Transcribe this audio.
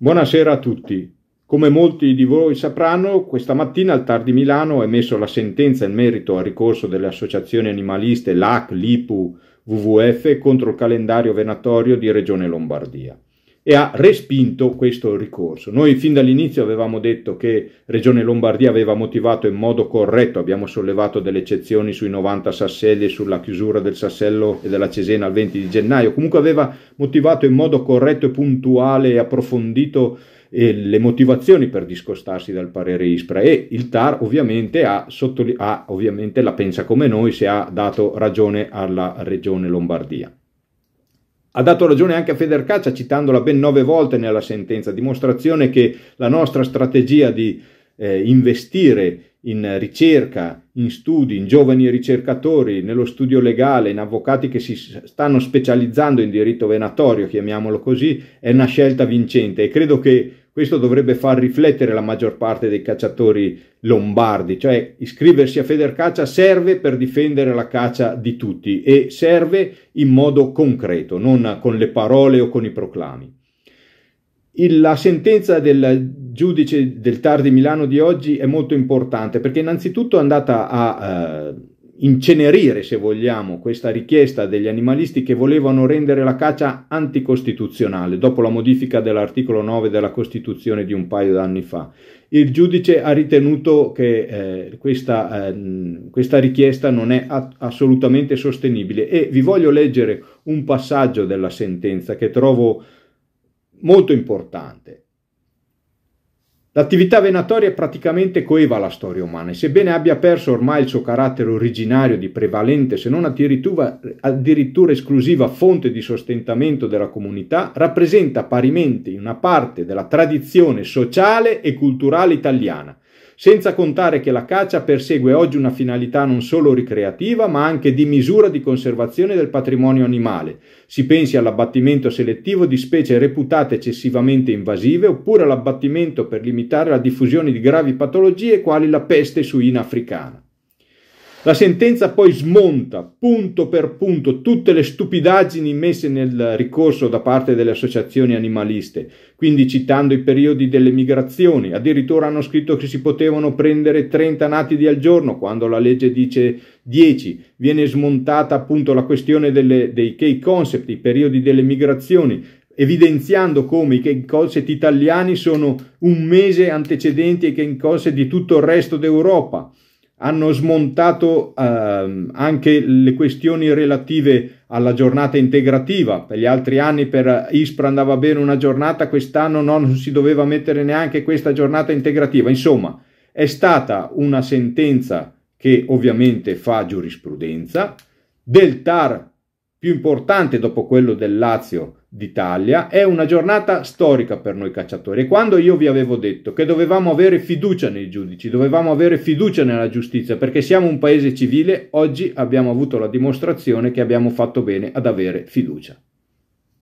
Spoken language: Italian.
Buonasera a tutti. Come molti di voi sapranno, questa mattina il TAR di Milano ha emesso la sentenza in merito al ricorso delle associazioni animaliste LAC, LIPU, WWF contro il calendario venatorio di Regione Lombardia e ha respinto questo ricorso. Noi fin dall'inizio avevamo detto che Regione Lombardia aveva motivato in modo corretto, abbiamo sollevato delle eccezioni sui 90 sasselli e sulla chiusura del Sassello e della Cesena il 20 di gennaio, comunque aveva motivato in modo corretto e puntuale e approfondito eh, le motivazioni per discostarsi dal parere ISPRA e il TAR ovviamente, ha, sottoli- ha, ovviamente la pensa come noi se ha dato ragione alla Regione Lombardia. Ha dato ragione anche a Federcaccia citandola ben nove volte nella sentenza, dimostrazione che la nostra strategia di eh, investire in ricerca, in studi, in giovani ricercatori, nello studio legale, in avvocati che si stanno specializzando in diritto venatorio, chiamiamolo così, è una scelta vincente e credo che questo dovrebbe far riflettere la maggior parte dei cacciatori lombardi, cioè iscriversi a Federcaccia serve per difendere la caccia di tutti e serve in modo concreto, non con le parole o con i proclami. La sentenza del giudice del TAR di Milano di oggi è molto importante perché innanzitutto è andata a eh, incenerire, se vogliamo, questa richiesta degli animalisti che volevano rendere la caccia anticostituzionale dopo la modifica dell'articolo 9 della Costituzione di un paio d'anni fa. Il giudice ha ritenuto che eh, questa, eh, questa, richiesta non è a- assolutamente sostenibile e vi voglio leggere un passaggio della sentenza che trovo molto importante. L'attività venatoria è praticamente coeva alla storia umana e sebbene abbia perso ormai il suo carattere originario di prevalente se non addirittura, addirittura esclusiva fonte di sostentamento della comunità, rappresenta parimenti una parte della tradizione sociale e culturale italiana senza contare che la caccia persegue oggi una finalità non solo ricreativa, ma anche di misura di conservazione del patrimonio animale. Si pensi all'abbattimento selettivo di specie reputate eccessivamente invasive, oppure all'abbattimento per limitare la diffusione di gravi patologie quali la peste suina africana. La sentenza poi smonta punto per punto tutte le stupidaggini messe nel ricorso da parte delle associazioni animaliste, quindi citando i periodi delle migrazioni, addirittura hanno scritto che si potevano prendere 30 natidi al giorno quando la legge dice 10, viene smontata appunto la questione delle, dei key concept, i periodi delle migrazioni, evidenziando come i key concept italiani sono un mese antecedenti ai key concept di tutto il resto d'Europa hanno smontato ehm, anche le questioni relative alla giornata integrativa. Per gli altri anni per Ispra andava bene una giornata, quest'anno no, non si doveva mettere neanche questa giornata integrativa. Insomma, è stata una sentenza che ovviamente fa giurisprudenza del TAR più importante dopo quello del Lazio d'Italia, è una giornata storica per noi cacciatori. E quando io vi avevo detto che dovevamo avere fiducia nei giudici, dovevamo avere fiducia nella giustizia perché siamo un paese civile, oggi abbiamo avuto la dimostrazione che abbiamo fatto bene ad avere fiducia.